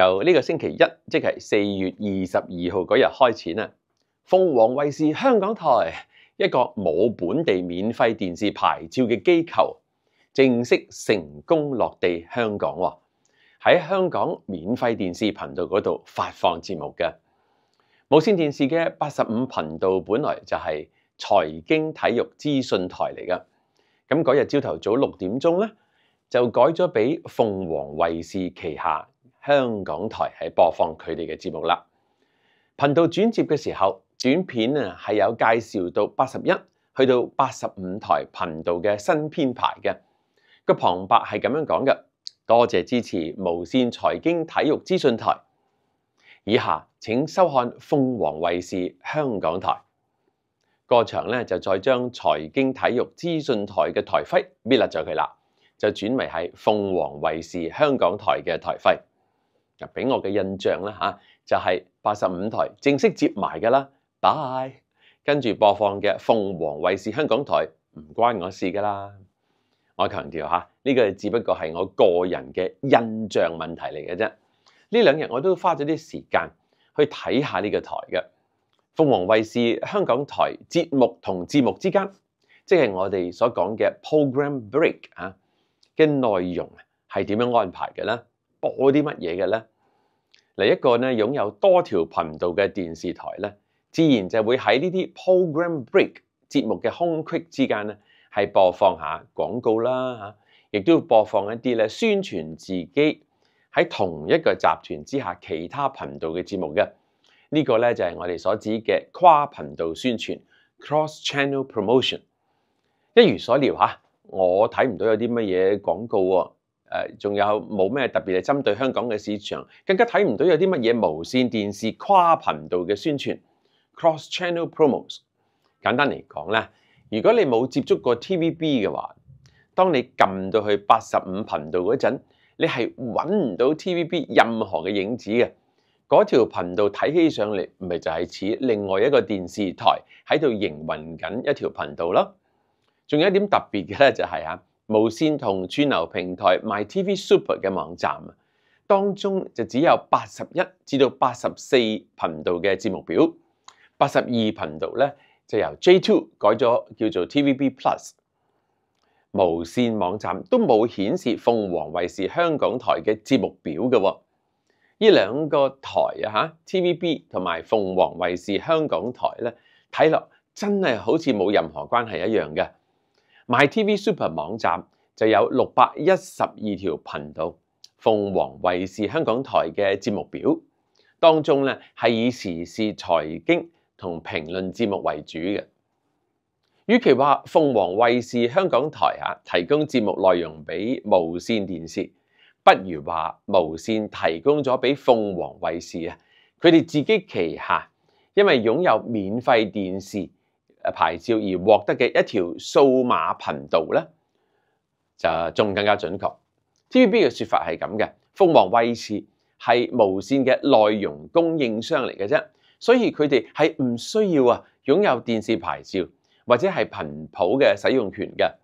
由呢個星期一，即係四月二十二號嗰日開始啦。鳳凰衛視香港台一個冇本地免費電視牌照嘅機構，正式成功落地香港喎。喺香港免費電視頻道嗰度發放節目嘅無線電視嘅八十五頻道，本來就係財經體育資訊台嚟噶，咁嗰日朝頭早六點鐘咧，就改咗俾鳳凰衛視旗下。香港台係播放佢哋嘅節目啦。頻道轉接嘅時候，短片啊係有介紹到八十一去到八十五台頻道嘅新編排嘅個旁白係咁樣講嘅。多謝支持無線財經體育資訊台。以下請收看鳳凰衛視香港台。过場咧就再將財經體育資訊台嘅台徽搣甩咗佢啦，就轉為喺鳳凰衛視香港台嘅台徽。俾我嘅印象啦吓，就係八十五台正式接埋噶啦，bye。跟住播放嘅凤凰卫视香港台唔关我事噶啦。我強調吓，呢個只不過係我個人嘅印象問題嚟嘅啫。呢兩日我都花咗啲時間去睇下呢個台嘅凤凰卫视香港台節目同節目之間，即係我哋所講嘅 program break 啊嘅內容係點樣安排嘅咧？播啲乜嘢嘅咧？嚟一個咧擁有多條頻道嘅電視台咧，自然就會喺呢啲 program break 節目嘅空隙之間咧，係播放下廣告啦嚇，亦都播放一啲咧宣傳自己喺同一個集團之下其他頻道嘅節目嘅。呢個咧就係我哋所指嘅跨頻道宣傳 （cross channel promotion）。一如所料嚇，我睇唔到有啲乜嘢廣告喎。誒，仲有冇咩特別係針對香港嘅市場？更加睇唔到有啲乜嘢無線電視跨頻道嘅宣傳 （cross-channel promos）。簡單嚟講咧，如果你冇接觸過 TVB 嘅話，當你撳到去八十五頻道嗰陣，你係揾唔到 TVB 任何嘅影子嘅。嗰條頻道睇起上嚟，唔就係似另外一個電視台喺度營運緊一條頻道咯。仲有一點特別嘅咧，就係嚇。無線同串流平台 MyTV Super 嘅網站啊，當中就只有八十一至到八十四頻道嘅節目表，八十二頻道咧就由 J2 改咗叫做 TVB Plus 無線網站都冇顯示鳳凰衛視香港台嘅節目表嘅喎，呢兩個台啊吓 TVB 同埋鳳凰衛視香港台咧睇落真係好似冇任何關係一樣嘅。My TV Super 網站就有六百一十二條頻道，鳳凰衛視香港台嘅節目表當中咧係以時事、財經同評論節目為主嘅。與其話鳳凰衛視香港台啊提供節目內容俾無線電視，不如話無線提供咗俾鳳凰衛視啊，佢哋自己旗下，因為擁有免費電視。牌照而獲得嘅一條數碼頻道咧，就仲更加準確。TVB 嘅説法係咁嘅，鳳凰衛視係無線嘅內容供應商嚟嘅啫，所以佢哋係唔需要啊擁有電視牌照或者係頻譜嘅使用權嘅。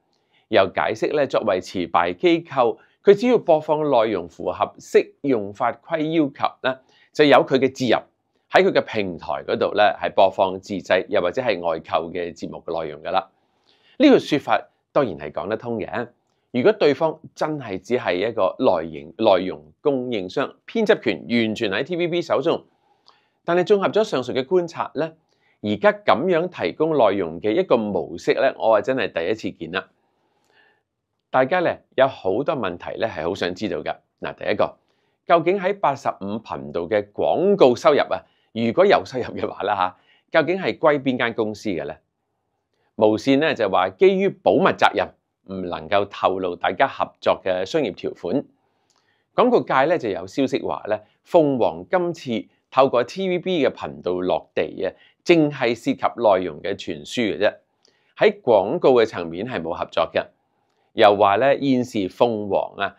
又解釋咧，作為持牌機構，佢只要播放內容符合適用法規要求咧，就有佢嘅自由。喺佢嘅平台嗰度咧，系播放自制又或者系外购嘅节目嘅内容噶啦。呢个说法当然系讲得通嘅。如果对方真系只系一个内容内容供应商，编辑权完全喺 TVB 手中。但系综合咗上述嘅观察咧，而家咁样提供内容嘅一个模式咧，我话真系第一次见啦。大家咧有好多问题咧系好想知道嘅。嗱，第一个究竟喺八十五频道嘅广告收入啊？如果有收入嘅話啦，嚇，究竟係歸邊間公司嘅咧？無線咧就話，基於保密責任，唔能夠透露大家合作嘅商業條款。廣告界咧就有消息話咧，鳳凰今次透過 T.V.B. 嘅頻道落地啊，正係涉及內容嘅傳輸嘅啫，喺廣告嘅層面係冇合作嘅。又話咧，現時鳳凰啊，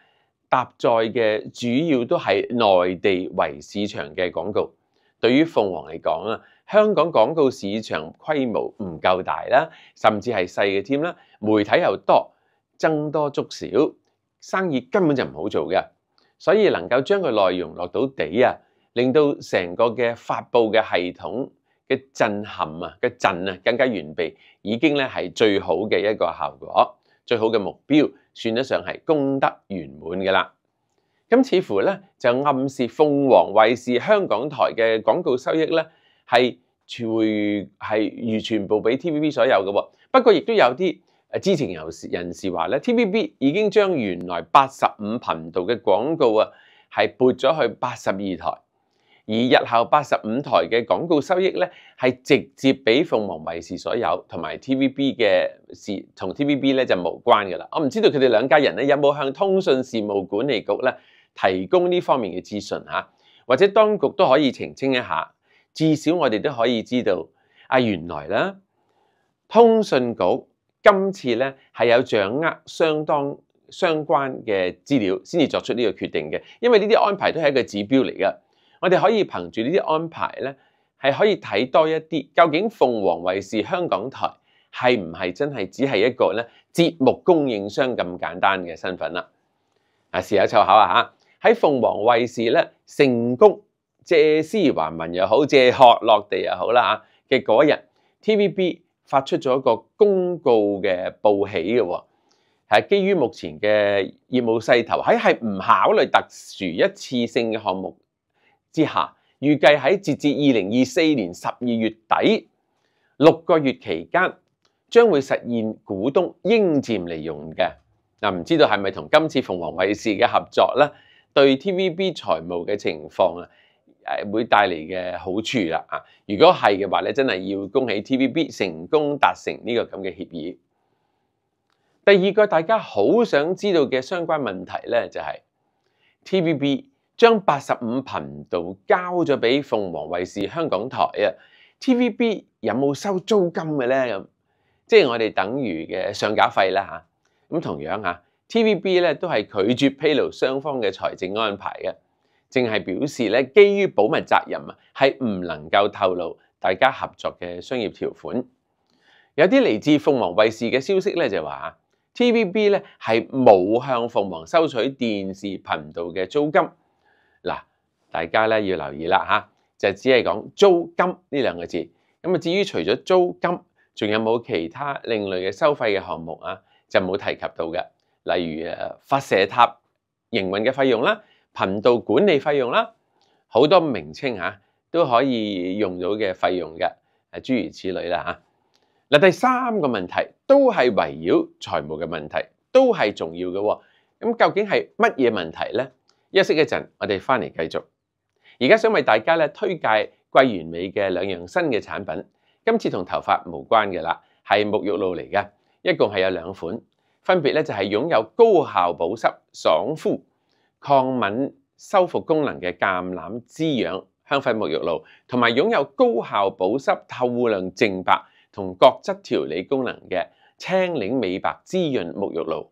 搭載嘅主要都係內地為市場嘅廣告。對於鳳凰嚟講啊，香港廣告市場規模唔夠大啦，甚至係細嘅添啦，媒體又多，增多足少，生意根本就唔好做嘅。所以能夠將個內容落到地啊，令到成個嘅發布嘅系統嘅震撼啊嘅震啊更加完備，已經咧係最好嘅一個效果，最好嘅目標，算得上係功德圓滿嘅啦。咁似乎咧就暗示鳳凰衛視香港台嘅廣告收益咧係全系如全部俾 T V B 所有嘅喎。不過亦都有啲诶知情人士人士話咧，T V B 已經將原來八十五頻道嘅廣告啊係撥咗去八十二台，而日後八十五台嘅廣告收益咧係直接俾鳳凰衛視所有，同埋 T V B 嘅事同 T V B 咧就無關噶啦。我唔知道佢哋兩家人咧有冇向通訊事務管理局咧？提供呢方面嘅資訊嚇，或者當局都可以澄清一下，至少我哋都可以知道啊，原來啦，通訊局今次咧係有掌握相當相關嘅資料，先至作出呢個決定嘅。因為呢啲安排都係一個指標嚟嘅，我哋可以憑住呢啲安排咧，係可以睇多一啲，究竟鳳凰衛視香港台係唔係真係只係一個咧節目供應商咁簡單嘅身份啦？啊，試下湊口啊嚇！喺鳳凰衛視咧成功借尸還民又好，借壳落地又好啦吓嘅嗰日，T.V.B. 發出咗一個公告嘅報喜嘅喎，係基於目前嘅業務勢頭喺係唔考慮特殊一次性嘅項目之下，預計喺截至二零二四年十二月底六個月期間將會實現股東應佔利用嘅嗱，唔知道係咪同今次鳳凰衛視嘅合作咧？對 TVB 財務嘅情況啊，誒會帶嚟嘅好處啦啊！如果係嘅話咧，真係要恭喜 TVB 成功達成呢個咁嘅協議。第二個大家好想知道嘅相關問題咧，就係 TVB 將八十五頻道交咗俾鳳凰衛視香港台啊，TVB 有冇收租金嘅咧？咁即係我哋等於嘅上架費啦嚇。咁同樣嚇。T.V.B 咧都係拒絕披露雙方嘅財政安排嘅，淨係表示咧，基於保密責任啊，係唔能夠透露大家合作嘅商業條款。有啲嚟自鳳凰衛視嘅消息咧就話 t v b 咧係冇向鳳凰收取電視頻道嘅租金嗱，大家咧要留意啦嚇，就只係講租金呢兩個字咁啊。至於除咗租金，仲有冇其他另類嘅收費嘅項目啊？就冇提及到嘅。例如誒發射塔營運嘅費用啦，頻道管理費用啦，好多名稱嚇都可以用到嘅費用嘅，誒諸如此類啦嗱第三個問題都係圍繞財務嘅問題，都係重要嘅喎。咁究竟係乜嘢問題咧？休息一陣，我哋翻嚟繼續。而家想為大家咧推介貴完美嘅兩樣新嘅產品，今次同頭髮無關嘅啦，係沐浴露嚟嘅，一共係有兩款。分別咧就係擁有高效保濕、爽膚、抗敏、修復功能嘅橄欖滋養香氛沐浴露，同埋擁有高效保濕、透亮、淨白同角質調理功能嘅青檸美白滋潤沐浴露。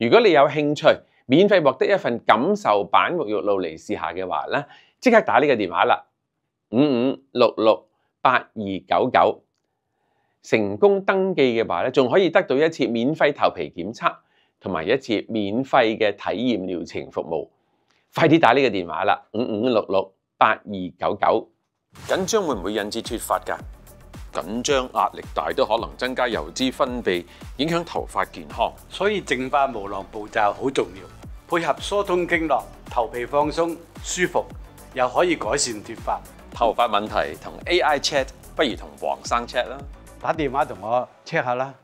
如果你有興趣免費獲得一份感受版沐浴露嚟試下嘅話咧，即刻打呢個電話啦，五五六六八二九九。成功登記嘅話咧，仲可以得到一次免費頭皮檢測，同埋一次免費嘅體驗療程服務。快啲打呢個電話啦，五五六六八二九九。緊張會唔會引致脫髮㗎？緊張壓力大都可能增加油脂分泌，影響頭髮健康。所以淨化毛囊步驟好重要，配合疏通經絡、頭皮放鬆舒服，又可以改善脫髮。頭髮問題同 A.I. chat 不如同黃生 chat 啦。打电话同我 check 下啦。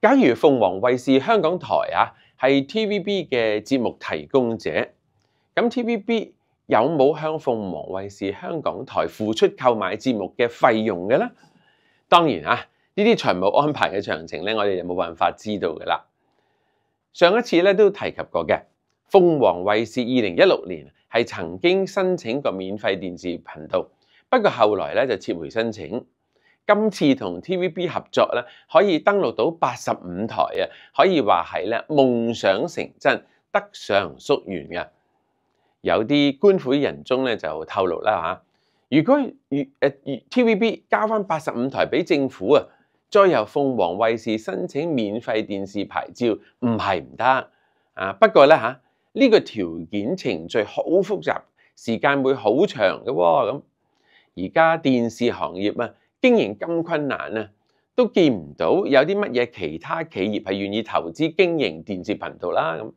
假如凤凰卫视香港台啊系 TVB 嘅节目提供者，咁 TVB 有冇向凤凰卫视香港台付出购买节目嘅费用嘅咧？当然啊，呢啲财务安排嘅详情咧，我哋就冇办法知道噶啦。上一次咧都提及过嘅，凤凰卫视二零一六年系曾经申请過免费电视频道，不过后来咧就撤回申请。今次同 TVB 合作咧，可以登錄到八十五台啊，可以話係咧夢想成真得偿夙願嘅。有啲官府人中咧就透露啦吓，如果如 TVB 交翻八十五台俾政府啊，再由鳳凰衛視申請免費電視牌照唔係唔得啊。不過咧吓，呢個條件程序好複雜，時間會好長嘅喎。咁而家電視行業啊～经营咁困难啊，都见唔到有啲乜嘢其他企业系愿意投资经营电视频道啦。咁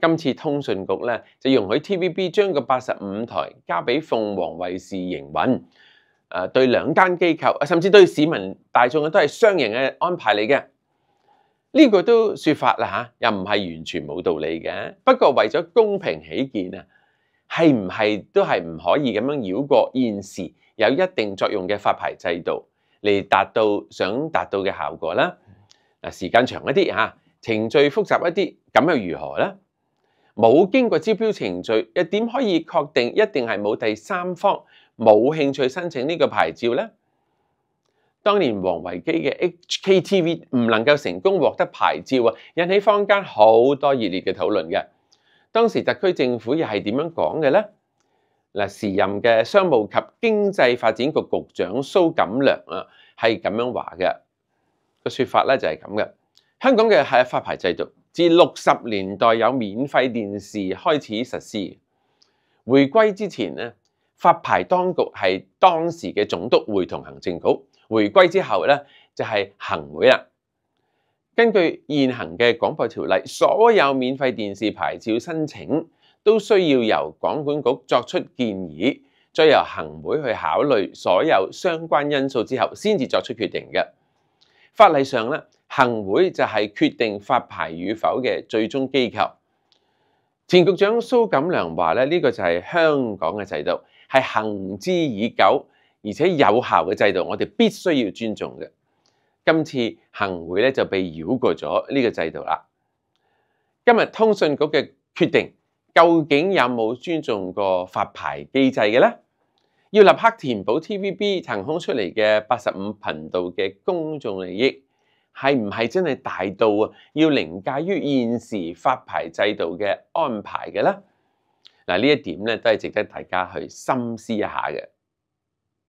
今次通讯局咧就容许 TVB 将个八十五台交俾凤凰卫视营运。诶，对两间机构啊，甚至对市民大众啊，都系双赢嘅安排嚟嘅。呢个都说法啦吓，又唔系完全冇道理嘅。不过为咗公平起见啊，系唔系都系唔可以咁样绕过现时？有一定作用嘅發牌制度嚟達到想達到嘅效果啦。嗱，時間長一啲吓，程序複雜一啲，咁又如何咧？冇經過招標程序，又點可以確定一定係冇第三方冇興趣申請呢個牌照咧？當年黃維基嘅 H K T V 唔能夠成功獲得牌照啊，引起坊間好多熱烈嘅討論嘅。當時特區政府又係點樣講嘅咧？嗱，時任嘅商務及經濟發展局局長蘇錦良啊，係咁樣話嘅個説法咧就係咁嘅。香港嘅係發牌制度，自六十年代有免費電視開始實施。回歸之前咧，發牌當局係當時嘅總督會同行政局；回歸之後咧，就係行會啦。根據現行嘅廣播條例，所有免費電視牌照申請。都需要由港管局作出建議，再由行會去考慮所有相關因素之後，先至作出決定嘅法例上咧，行會就係決定發牌與否嘅最終機構。前局長蘇錦良話咧：呢個就係香港嘅制度，係行之已久而且有效嘅制度，我哋必須要尊重嘅。今次行會咧就被繞過咗呢個制度啦。今日通讯局嘅決定。究竟有冇尊重过发牌机制嘅呢？要立刻填补 TVB 腾空出嚟嘅八十五频道嘅公众利益，系唔系真系大到啊？要凌驾于现时发牌制度嘅安排嘅呢？嗱，呢一点咧都系值得大家去深思一下嘅。